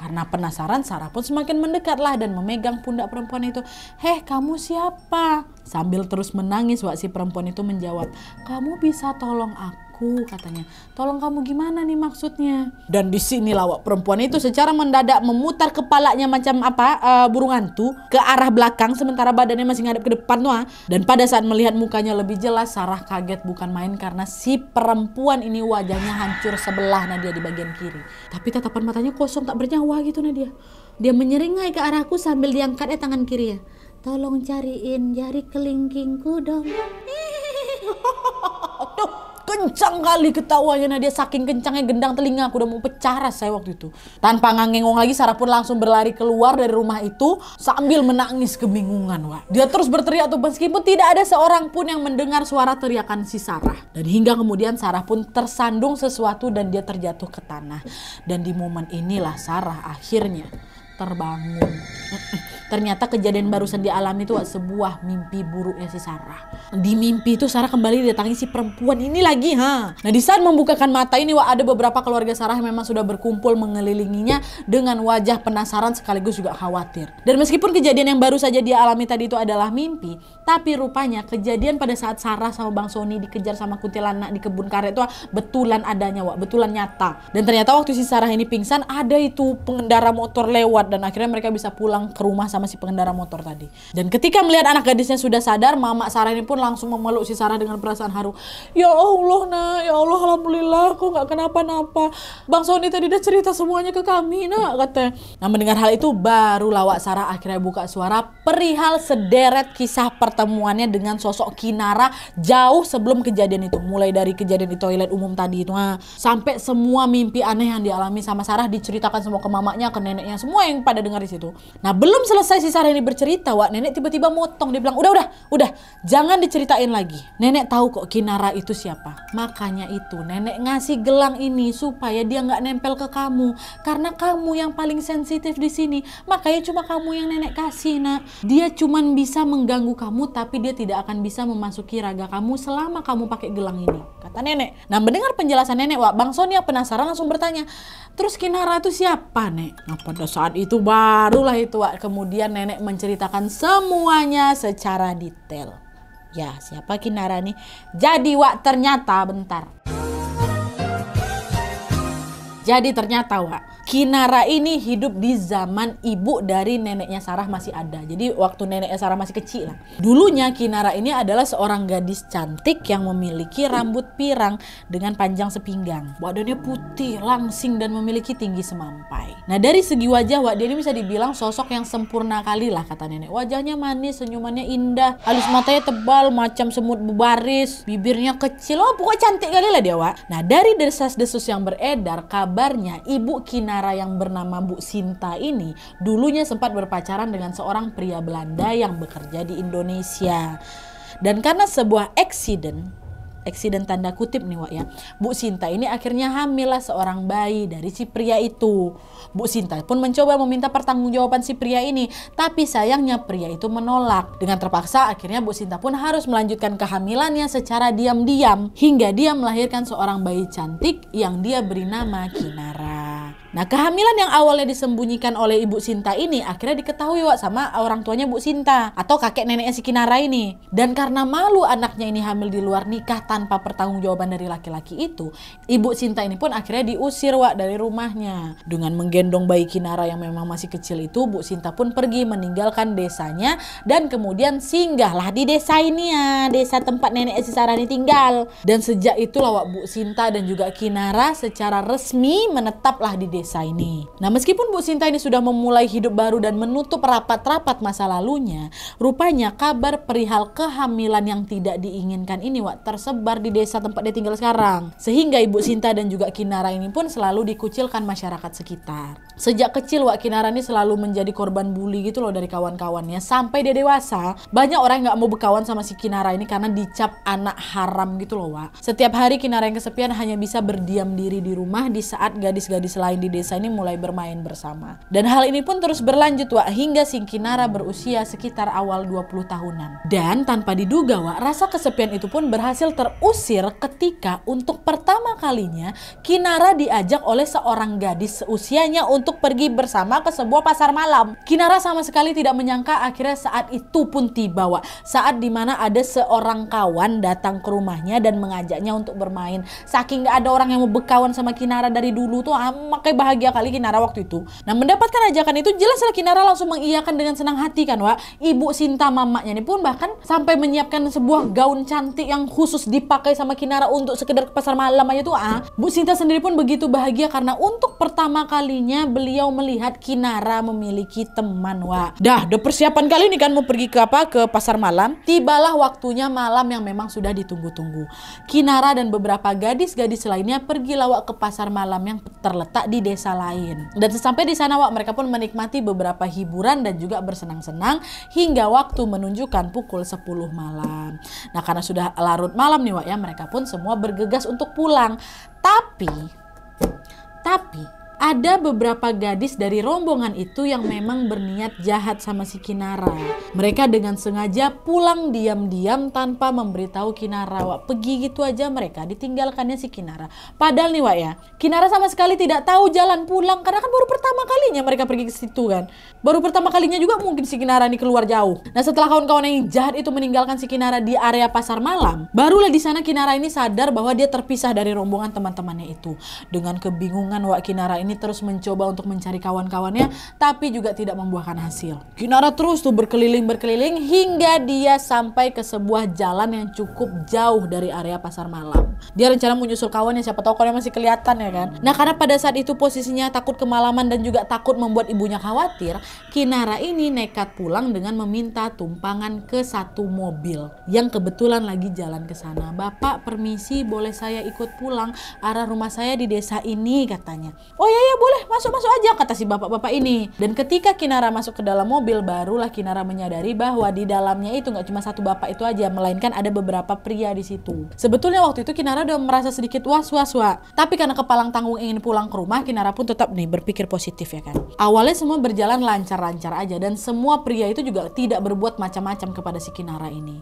Karena penasaran, Sarah pun semakin mendekatlah dan memegang pundak perempuan itu. Heh, kamu siapa? Sambil terus menangis, Wak si perempuan itu menjawab, kamu bisa tolong aku aku katanya. Tolong kamu gimana nih maksudnya? Dan di sini lawak perempuan itu secara mendadak memutar kepalanya macam apa uh, burung hantu ke arah belakang sementara badannya masih ngadep ke depan tuh. Dan pada saat melihat mukanya lebih jelas Sarah kaget bukan main karena si perempuan ini wajahnya hancur sebelah Nadia di bagian kiri. Tapi tatapan matanya kosong tak bernyawa gitu Nadia. Dia menyeringai ke arahku sambil diangkatnya eh, tangan kiri ya. Tolong cariin jari kelingkingku dong. kencang kali ketawanya nah dia saking kencangnya gendang telinga aku udah mau pecah ras waktu itu tanpa ngangengong lagi Sarah pun langsung berlari keluar dari rumah itu sambil menangis kebingungan wah dia terus berteriak tuh meskipun tidak ada seorang pun yang mendengar suara teriakan si Sarah dan hingga kemudian Sarah pun tersandung sesuatu dan dia terjatuh ke tanah dan di momen inilah Sarah akhirnya terbangun ternyata kejadian barusan dialami itu sebuah mimpi buruknya si Sarah di mimpi itu Sarah kembali didatangi si perempuan ini lagi, ha. Nah, di saat membukakan mata ini, wah ada beberapa keluarga Sarah yang memang sudah berkumpul mengelilinginya dengan wajah penasaran sekaligus juga khawatir. Dan meskipun kejadian yang baru saja dia alami tadi itu adalah mimpi, tapi rupanya kejadian pada saat Sarah sama Bang Sony dikejar sama kuntilanak di kebun karet itu betulan adanya, wah, betulan nyata. Dan ternyata waktu si Sarah ini pingsan ada itu pengendara motor lewat dan akhirnya mereka bisa pulang ke rumah sama si pengendara motor tadi. Dan ketika melihat anak gadisnya sudah sadar, mama Sarah ini pun langsung memeluk si Sarah dengan perasaan haru. Ya Allah nak, ya Allah alhamdulillah aku nggak kenapa-napa. Bang Sony tadi udah cerita semuanya ke kami nak katanya. Nah mendengar hal itu baru lawak Sarah akhirnya buka suara perihal sederet kisah pertemuannya dengan sosok Kinara jauh sebelum kejadian itu. Mulai dari kejadian di toilet umum tadi itu nah, sampai semua mimpi aneh yang dialami sama Sarah diceritakan semua ke mamanya, ke neneknya, semua yang pada dengar di situ. Nah belum selesai si Sarah ini bercerita, Wak nenek tiba-tiba motong dia bilang udah udah udah jangan diceritain lagi, nenek tahu kok Kinara itu siapa. Makanya itu nenek ngasih gelang ini supaya dia nggak nempel ke kamu. Karena kamu yang paling sensitif di sini. Makanya cuma kamu yang nenek kasih nak. Dia cuma bisa mengganggu kamu tapi dia tidak akan bisa memasuki raga kamu selama kamu pakai gelang ini. Kata nenek. Nah mendengar penjelasan nenek, Wak Bang Sonia penasaran langsung bertanya. Terus Kinara itu siapa nek? Nah pada saat itu barulah itu Wak. Kemudian nenek menceritakan semuanya secara detail. Ya, siapa Kinara nih? Jadi, Wak, ternyata bentar. Jadi ternyata Wak, Kinara ini hidup di zaman ibu dari neneknya Sarah masih ada. Jadi waktu neneknya Sarah masih kecil lah. Dulunya Kinara ini adalah seorang gadis cantik yang memiliki rambut pirang dengan panjang sepinggang. Badannya putih, langsing dan memiliki tinggi semampai. Nah dari segi wajah Wak, dia ini bisa dibilang sosok yang sempurna kali lah kata nenek. Wajahnya manis, senyumannya indah, alis matanya tebal macam semut bubaris, bibirnya kecil. Oh pokoknya cantik kali lah dia Wak. Nah dari desas-desus yang beredar kabar Kabarnya ibu Kinara yang bernama Bu Sinta ini dulunya sempat berpacaran dengan seorang pria Belanda yang bekerja di Indonesia. Dan karena sebuah eksiden eksiden tanda kutip nih Wak ya. Bu Sinta ini akhirnya hamil lah seorang bayi dari si pria itu. Bu Sinta pun mencoba meminta pertanggungjawaban si pria ini, tapi sayangnya pria itu menolak. Dengan terpaksa akhirnya Bu Sinta pun harus melanjutkan kehamilannya secara diam-diam hingga dia melahirkan seorang bayi cantik yang dia beri nama Kinara. Nah, kehamilan yang awalnya disembunyikan oleh Ibu Sinta ini akhirnya diketahui Wak sama orang tuanya Bu Sinta atau kakek neneknya si Kinara ini. Dan karena malu anaknya ini hamil di luar nikah tanpa pertanggungjawaban dari laki-laki itu, Ibu Sinta ini pun akhirnya diusir Wak dari rumahnya. Dengan menggendong bayi Kinara yang memang masih kecil itu, Bu Sinta pun pergi meninggalkan desanya dan kemudian singgahlah di desa ini ya, desa tempat nenek si Sarani tinggal. Dan sejak itulah Wak Bu Sinta dan juga Kinara secara resmi menetaplah di desa desa ini. Nah meskipun Bu Sinta ini sudah memulai hidup baru dan menutup rapat-rapat masa lalunya, rupanya kabar perihal kehamilan yang tidak diinginkan ini Wak tersebar di desa tempat dia tinggal sekarang. Sehingga Ibu Sinta dan juga Kinara ini pun selalu dikucilkan masyarakat sekitar. Sejak kecil Wak Kinara ini selalu menjadi korban bully gitu loh dari kawan-kawannya. Sampai dia dewasa, banyak orang nggak mau berkawan sama si Kinara ini karena dicap anak haram gitu loh Wak. Setiap hari Kinara yang kesepian hanya bisa berdiam diri di rumah di saat gadis-gadis lain di desa ini mulai bermain bersama. Dan hal ini pun terus berlanjut Wak hingga Singkinara berusia sekitar awal 20 tahunan. Dan tanpa diduga Wak, rasa kesepian itu pun berhasil terusir ketika untuk pertama kalinya Kinara diajak oleh seorang gadis seusianya untuk pergi bersama ke sebuah pasar malam. Kinara sama sekali tidak menyangka akhirnya saat itu pun tiba Wak. Saat dimana ada seorang kawan datang ke rumahnya dan mengajaknya untuk bermain. Saking gak ada orang yang mau berkawan sama Kinara dari dulu tuh makai ah, makanya bahagia kali Kinara waktu itu. Nah mendapatkan ajakan itu jelaslah Kinara langsung mengiyakan dengan senang hati kan Wak. Ibu Sinta mamanya ini pun bahkan sampai menyiapkan sebuah gaun cantik yang khusus dipakai sama Kinara untuk sekedar ke pasar malam aja tuh ah. Bu Sinta sendiri pun begitu bahagia karena untuk pertama kalinya beliau melihat Kinara memiliki teman Wak. Dah, udah persiapan kali ini kan mau pergi ke apa? Ke pasar malam. Tibalah waktunya malam yang memang sudah ditunggu-tunggu. Kinara dan beberapa gadis-gadis lainnya pergi lawak ke pasar malam yang terletak di desa desa lain. Dan sesampai di sana Wak, mereka pun menikmati beberapa hiburan dan juga bersenang-senang hingga waktu menunjukkan pukul 10 malam. Nah karena sudah larut malam nih Wak ya, mereka pun semua bergegas untuk pulang. Tapi, tapi ada beberapa gadis dari rombongan itu yang memang berniat jahat sama si Kinara. Mereka dengan sengaja pulang diam-diam tanpa memberitahu Kinara. Wak pergi gitu aja mereka ditinggalkannya si Kinara. Padahal nih Wak ya, Kinara sama sekali tidak tahu jalan pulang karena kan baru pertama kalinya mereka pergi ke situ kan. Baru pertama kalinya juga mungkin si Kinara ini keluar jauh. Nah setelah kawan-kawan yang jahat itu meninggalkan si Kinara di area pasar malam, barulah di sana Kinara ini sadar bahwa dia terpisah dari rombongan teman-temannya itu. Dengan kebingungan Wak Kinara ini ini terus mencoba untuk mencari kawan-kawannya, tapi juga tidak membuahkan hasil. Kinara terus tuh berkeliling-berkeliling hingga dia sampai ke sebuah jalan yang cukup jauh dari area pasar malam. Dia rencana menyusul kawannya, siapa tahu kawannya masih kelihatan ya kan. Nah karena pada saat itu posisinya takut kemalaman dan juga takut membuat ibunya khawatir, Kinara ini nekat pulang dengan meminta tumpangan ke satu mobil yang kebetulan lagi jalan ke sana. Bapak permisi boleh saya ikut pulang arah rumah saya di desa ini katanya. Oh ya Iya, iya boleh masuk masuk aja kata si bapak-bapak ini. Dan ketika Kinara masuk ke dalam mobil barulah Kinara menyadari bahwa di dalamnya itu nggak cuma satu bapak itu aja melainkan ada beberapa pria di situ. Sebetulnya waktu itu Kinara udah merasa sedikit was was wa. Tapi karena kepalang tanggung ingin pulang ke rumah Kinara pun tetap nih berpikir positif ya kan. Awalnya semua berjalan lancar-lancar aja dan semua pria itu juga tidak berbuat macam-macam kepada si Kinara ini.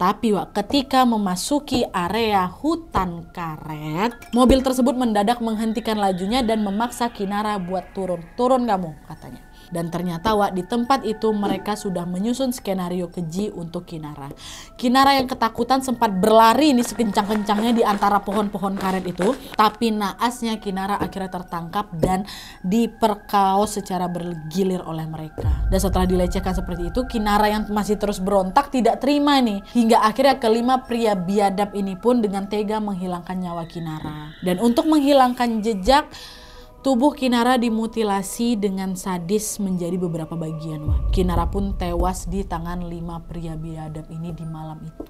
Tapi Wak, ketika memasuki area hutan karet, mobil tersebut mendadak menghentikan lajunya dan memaksa Kinara buat turun. Turun kamu, katanya. Dan ternyata Wak di tempat itu mereka sudah menyusun skenario keji untuk Kinara. Kinara yang ketakutan sempat berlari ini sekencang-kencangnya di antara pohon-pohon karet itu. Tapi naasnya Kinara akhirnya tertangkap dan diperkaos secara bergilir oleh mereka. Dan setelah dilecehkan seperti itu, Kinara yang masih terus berontak tidak terima nih. Hingga akhirnya kelima pria biadab ini pun dengan tega menghilangkan nyawa Kinara. Dan untuk menghilangkan jejak, Tubuh Kinara dimutilasi dengan sadis menjadi beberapa bagian. Wah, Kinara pun tewas di tangan lima pria biadab ini di malam itu.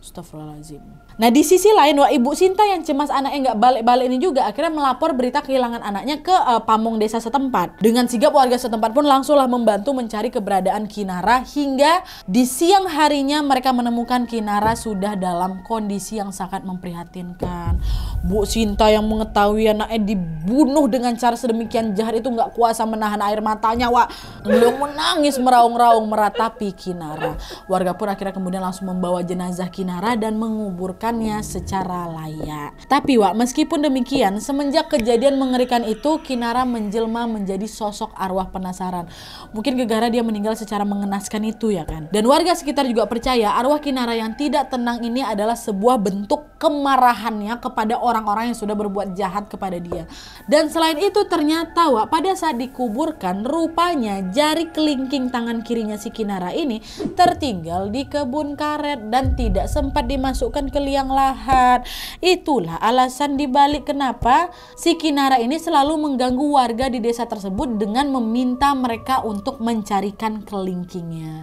Astagfirullahaladzim. Nah di sisi lain wah ibu Sinta yang cemas anaknya nggak balik-balik ini juga akhirnya melapor berita kehilangan anaknya ke uh, eh, pamong desa setempat. Dengan sigap warga setempat pun langsunglah membantu mencari keberadaan Kinara hingga di siang harinya mereka menemukan Kinara sudah dalam kondisi yang sangat memprihatinkan. Bu Sinta yang mengetahui anaknya dibunuh dengan cara sedemikian jahat itu nggak kuasa menahan air matanya wah belum menangis meraung-raung meratapi Kinara. Warga pun akhirnya kemudian langsung membawa jenazah Kinara dan mengubur menggunakannya secara layak. Tapi Wak, meskipun demikian, semenjak kejadian mengerikan itu, Kinara menjelma menjadi sosok arwah penasaran. Mungkin gegara dia meninggal secara mengenaskan itu ya kan. Dan warga sekitar juga percaya arwah Kinara yang tidak tenang ini adalah sebuah bentuk kemarahannya kepada orang-orang yang sudah berbuat jahat kepada dia. Dan selain itu ternyata Wak, pada saat dikuburkan, rupanya jari kelingking tangan kirinya si Kinara ini tertinggal di kebun karet dan tidak sempat dimasukkan ke yang lahat. Itulah alasan dibalik kenapa si Kinara ini selalu mengganggu warga di desa tersebut dengan meminta mereka untuk mencarikan kelingkingnya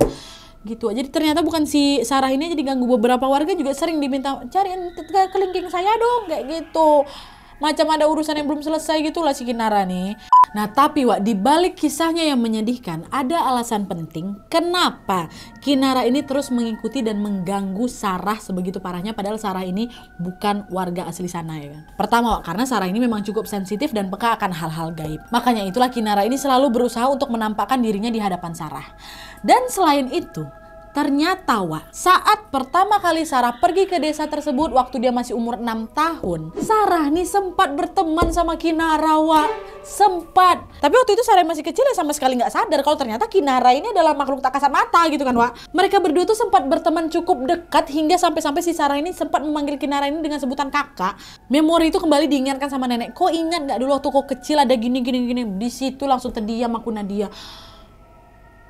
gitu jadi ternyata bukan si Sarah ini jadi ganggu beberapa warga juga sering diminta cariin kelingking saya dong kayak gitu macam ada urusan yang belum selesai gitulah si Kinara nih Nah, tapi Wak, di balik kisahnya yang menyedihkan, ada alasan penting kenapa Kinara ini terus mengikuti dan mengganggu Sarah sebegitu parahnya padahal Sarah ini bukan warga asli sana ya. Kan? Pertama, Wak, karena Sarah ini memang cukup sensitif dan peka akan hal-hal gaib. Makanya itulah Kinara ini selalu berusaha untuk menampakkan dirinya di hadapan Sarah. Dan selain itu, Ternyata Wak, saat pertama kali Sarah pergi ke desa tersebut waktu dia masih umur 6 tahun, Sarah nih sempat berteman sama Kinara Wak. Sempat. Tapi waktu itu Sarah masih kecil ya sama sekali nggak sadar kalau ternyata Kinara ini adalah makhluk tak kasat mata gitu kan Wak. Mereka berdua tuh sempat berteman cukup dekat hingga sampai-sampai si Sarah ini sempat memanggil Kinara ini dengan sebutan kakak. Memori itu kembali diingatkan sama nenek. Kok ingat nggak dulu waktu kok kecil ada gini gini gini. Di situ langsung terdiam aku Nadia.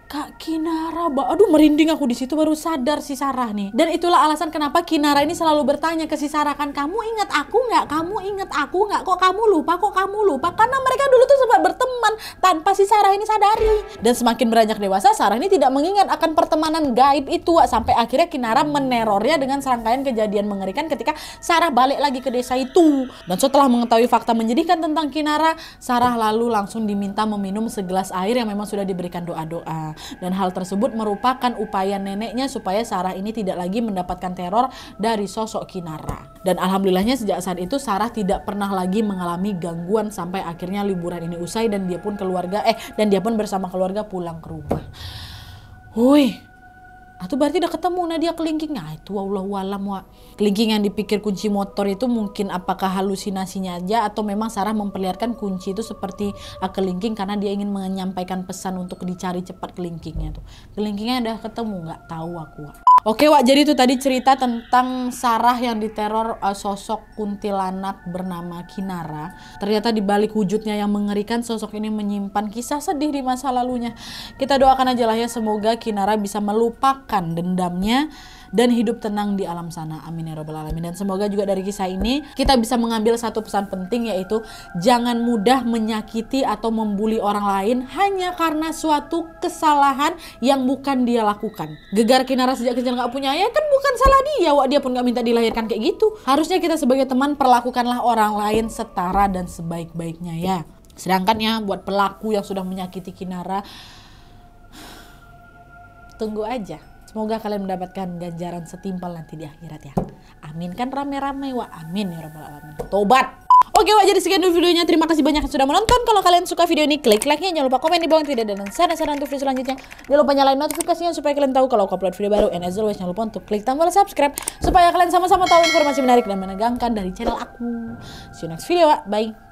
Kak Kinara, aduh merinding aku di situ baru sadar si Sarah nih. Dan itulah alasan kenapa Kinara ini selalu bertanya ke si Sarah kan, kamu ingat aku nggak? Kamu ingat aku nggak? Kok kamu lupa? Kok kamu lupa? Karena mereka dulu tuh sempat berteman tanpa si Sarah ini sadari. Dan semakin beranjak dewasa, Sarah ini tidak mengingat akan pertemanan gaib itu sampai akhirnya Kinara menerornya dengan serangkaian kejadian mengerikan ketika Sarah balik lagi ke desa itu. Dan setelah mengetahui fakta menjadikan tentang Kinara, Sarah lalu langsung diminta meminum segelas air yang memang sudah diberikan doa-doa. Dan hal tersebut merupakan upaya neneknya supaya Sarah ini tidak lagi mendapatkan teror dari sosok Kinara. Dan alhamdulillahnya sejak saat itu Sarah tidak pernah lagi mengalami gangguan sampai akhirnya liburan ini usai dan dia pun keluarga eh dan dia pun bersama keluarga pulang ke rumah. Hui, Nah, berarti udah ketemu nah dia kelingking. Nah, itu walam wa. Kelingking yang dipikir kunci motor itu mungkin apakah halusinasinya aja atau memang Sarah memperlihatkan kunci itu seperti ah, kelingking karena dia ingin menyampaikan pesan untuk dicari cepat kelingkingnya tuh. Kelingkingnya udah ketemu nggak tahu aku. Oke Wak, jadi itu tadi cerita tentang Sarah yang diteror uh, sosok kuntilanak bernama Kinara. Ternyata di balik wujudnya yang mengerikan, sosok ini menyimpan kisah sedih di masa lalunya. Kita doakan aja lah ya, semoga Kinara bisa melupakan dendamnya dan hidup tenang di alam sana. Amin ya robbal alamin. Dan semoga juga dari kisah ini kita bisa mengambil satu pesan penting yaitu jangan mudah menyakiti atau membuli orang lain hanya karena suatu kesalahan yang bukan dia lakukan. Gegar Kinara sejak kecil nggak punya ayah kan bukan salah dia, Wah, dia pun nggak minta dilahirkan kayak gitu. Harusnya kita sebagai teman perlakukanlah orang lain setara dan sebaik-baiknya ya. Sedangkan ya buat pelaku yang sudah menyakiti Kinara, tunggu aja. Semoga kalian mendapatkan ganjaran setimpal nanti di akhirat ya. Amin kan rame-rame wa amin ya rabbal alamin. Tobat. Oke wa jadi sekian dulu videonya. Terima kasih banyak yang sudah menonton. Kalau kalian suka video ini klik like-nya. Jangan lupa komen di bawah tidak dan saran-saran untuk video selanjutnya. Jangan lupa nyalain notifikasinya supaya kalian tahu kalau aku upload video baru. And as always jangan lupa untuk klik tombol subscribe. Supaya kalian sama-sama tahu informasi menarik dan menegangkan dari channel aku. See you next video wa. Bye.